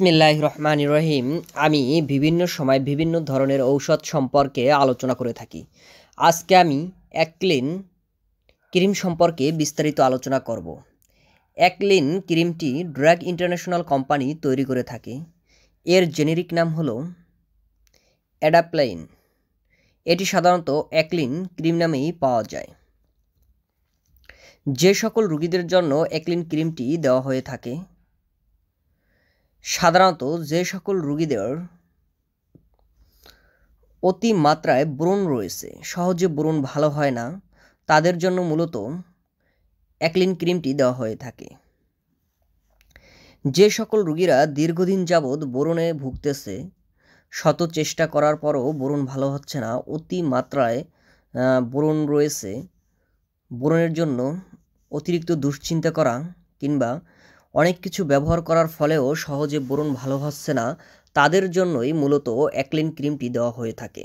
বিসমিল্লাহ রহমান রহিম আমি বিভিন্ন সময় বিভিন্ন ধরনের ঔষধ সম্পর্কে আলোচনা করে থাকি আজকে আমি অ্যাকলিন ক্রিম সম্পর্কে বিস্তারিত আলোচনা করব অ্যাকলিন ক্রিমটি ড্রাগ ইন্টারন্যাশনাল কোম্পানি তৈরি করে থাকে এর জেনেরিক নাম হলো অ্যাডাপ্লাইন এটি সাধারণত অ্যাকলিন ক্রিম নামেই পাওয়া যায় যে সকল রুগীদের জন্য অ্যাকলিন ক্রিমটি দেওয়া হয়ে থাকে সাধারণত যে সকল অতি অতিমাত্রায় ব্রণ রয়েছে সহজে ব্রণ ভালো হয় না তাদের জন্য মূলত অ্যাক্লিন ক্রিমটি দেওয়া হয়ে থাকে যে সকল রুগীরা দীর্ঘদিন যাবৎ বরণে ভুগতেছে শত চেষ্টা করার পরও বরণ ভালো হচ্ছে না অতিমাত্রায় বরণ রয়েছে বরণের জন্য অতিরিক্ত দুশ্চিন্তা করা কিংবা অনেক কিছু ব্যবহার করার ফলেও সহজে বরুণ ভালো হচ্ছে না তাদের জন্যই মূলত অ্যাক্লিন ক্রিমটি দেওয়া হয়ে থাকে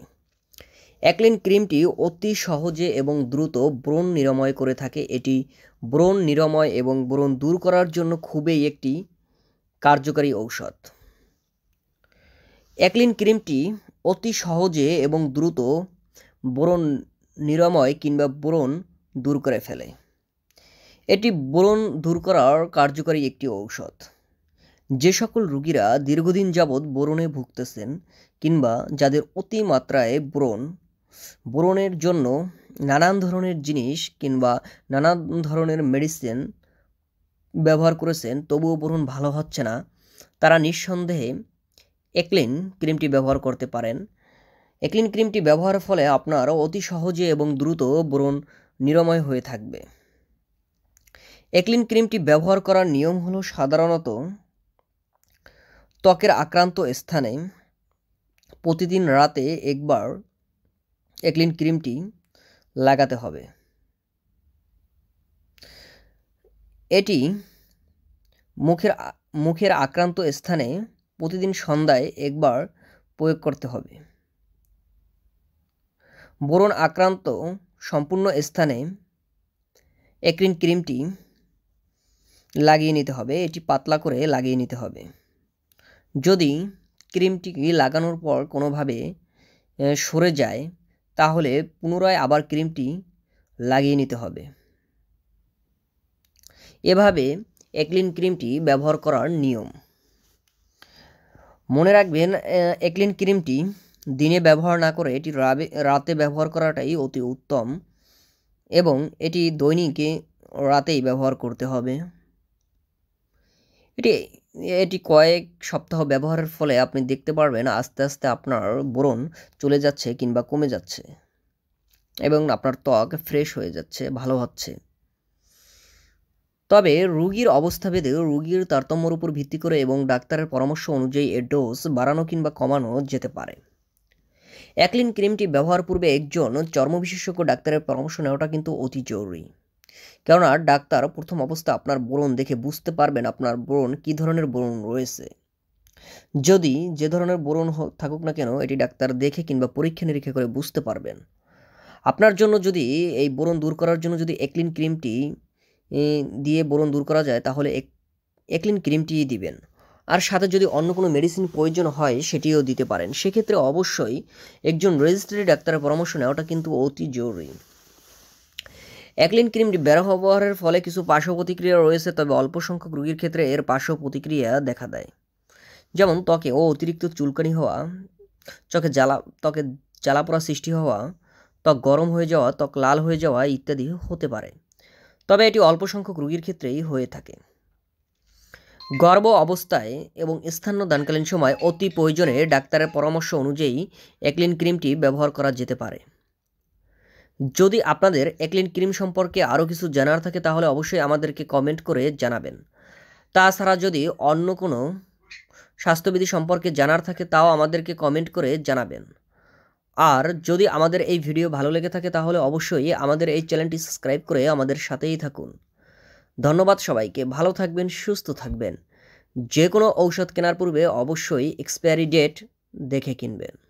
অ্যাক্লিন ক্রিমটি অতি সহজে এবং দ্রুত ব্রণ নিরাময় করে থাকে এটি ব্রণ নিরাময় এবং ব্রণ দূর করার জন্য খুবই একটি কার্যকারী ঔষধ অ্যাক্লিন ক্রিমটি অতি সহজে এবং দ্রুত ব্রণ নিরাময় কিংবা ব্রণ দূর করে ফেলে এটি ব্রণ দূর করার কার্যকারী একটি ঔষধ যে সকল রুগীরা দীর্ঘদিন যাবৎ ব্রণে ভুগতেছেন কিংবা যাদের অতিমাত্রায় ব্রণ ব্রণের জন্য নানান ধরনের জিনিস কিংবা নানান ধরনের মেডিসিন ব্যবহার করেছেন তবুও ব্রণ ভালো হচ্ছে না তারা নিঃসন্দেহে একলিন ক্রিমটি ব্যবহার করতে পারেন একলিন ক্রিমটি ব্যবহারের ফলে আপনার অতি সহজে এবং দ্রুত ব্রণ নিরাময় হয়ে থাকবে একলিন ক্রিমটি ব্যবহার করার নিয়ম হলো সাধারণত ত্বকের আক্রান্ত স্থানে প্রতিদিন রাতে একবার একলিন ক্রিমটি লাগাতে হবে এটি মুখের মুখের আক্রান্ত স্থানে প্রতিদিন সন্ধ্যায় একবার প্রয়োগ করতে হবে বোরন আক্রান্ত সম্পূর্ণ স্থানে একরিন ক্রিমটি লাগিয়ে নিতে হবে এটি পাতলা করে লাগিয়ে নিতে হবে যদি ক্রিমটি লাগানোর পর কোনোভাবে সরে যায় তাহলে পুনরায় আবার ক্রিমটি লাগিয়ে নিতে হবে এভাবে একলিন ক্রিমটি ব্যবহার করার নিয়ম মনে রাখবেন একলিন ক্রিমটি দিনে ব্যবহার না করে এটি রাতে ব্যবহার করাটাই অতি উত্তম এবং এটি দৈনিকে রাতেই ব্যবহার করতে হবে এটি এটি কয়েক সপ্তাহ ব্যবহারের ফলে আপনি দেখতে পারবেন আস্তে আস্তে আপনার বরণ চলে যাচ্ছে কিংবা কমে যাচ্ছে এবং আপনার ত্বক ফ্রেশ হয়ে যাচ্ছে ভালো হচ্ছে তবে রুগীর অবস্থা ভেদে রুগীর তারতম্যর উপর ভিত্তি করে এবং ডাক্তারের পরামর্শ অনুযায়ী এর ডোজ বাড়ানো কিংবা কমানো যেতে পারে অ্যাক্লিন ক্রিমটি ব্যবহার পূর্বে একজন চর্ম বিশেষজ্ঞ ডাক্তারের পরামর্শ নেওয়াটা কিন্তু অতি জরুরি কেননা ডাক্তার প্রথম অবস্থা আপনার ব্রণ দেখে বুঝতে পারবেন আপনার ব্রণ কী ধরনের ব্রণ রয়েছে যদি যে ধরনের ব্রণ থাকুক না কেন এটি ডাক্তার দেখে কিংবা পরীক্ষা নিরীক্ষা করে বুঝতে পারবেন আপনার জন্য যদি এই ব্রণ দূর করার জন্য যদি একলিন ক্রিমটি দিয়ে ব্রণ দূর করা যায় তাহলে একলিন ক্রিমটি দিবেন আর সাথে যদি অন্য কোনো মেডিসিন প্রয়োজন হয় সেটিও দিতে পারেন সেক্ষেত্রে অবশ্যই একজন রেজিস্ট্রি ডাক্তারের পরামর্শ নেওয়াটা কিন্তু অতি জরুরি অ্যাকলিন ক্রিমটি ব্যবহারের ফলে কিছু পার্শ্ব প্রতিক্রিয়া রয়েছে তবে অল্প সংখ্যক রোগীর ক্ষেত্রে এর পার্শ্ব প্রতিক্রিয়া দেখা দেয় যেমন ত্বকে ও অতিরিক্ত চুলকানি হওয়া চোখে জ্বালা ত্বকে জ্বালাপোড়া সৃষ্টি হওয়া ত্বক গরম হয়ে যাওয়া ত্বক লাল হয়ে যাওয়া ইত্যাদি হতে পারে তবে এটি অল্প সংখ্যক রোগীর ক্ষেত্রেই হয়ে থাকে গর্ভ অবস্থায় এবং দানকালীন সময় অতি প্রয়োজনে ডাক্তারের পরামর্শ অনুযায়ী অ্যাক্লিন ক্রিমটি ব্যবহার করা যেতে পারে যদি আপনাদের একলিন ক্রিম সম্পর্কে আরও কিছু জানার থাকে তাহলে অবশ্যই আমাদেরকে কমেন্ট করে জানাবেন তাছাড়া যদি অন্য কোনো স্বাস্থ্যবিধি সম্পর্কে জানার থাকে তাও আমাদেরকে কমেন্ট করে জানাবেন আর যদি আমাদের এই ভিডিও ভালো লেগে থাকে তাহলে অবশ্যই আমাদের এই চ্যানেলটি সাবস্ক্রাইব করে আমাদের সাথেই থাকুন ধন্যবাদ সবাইকে ভালো থাকবেন সুস্থ থাকবেন যে কোনো ঔষধ কেনার পূর্বে অবশ্যই এক্সপায়ারি ডেট দেখে কিনবেন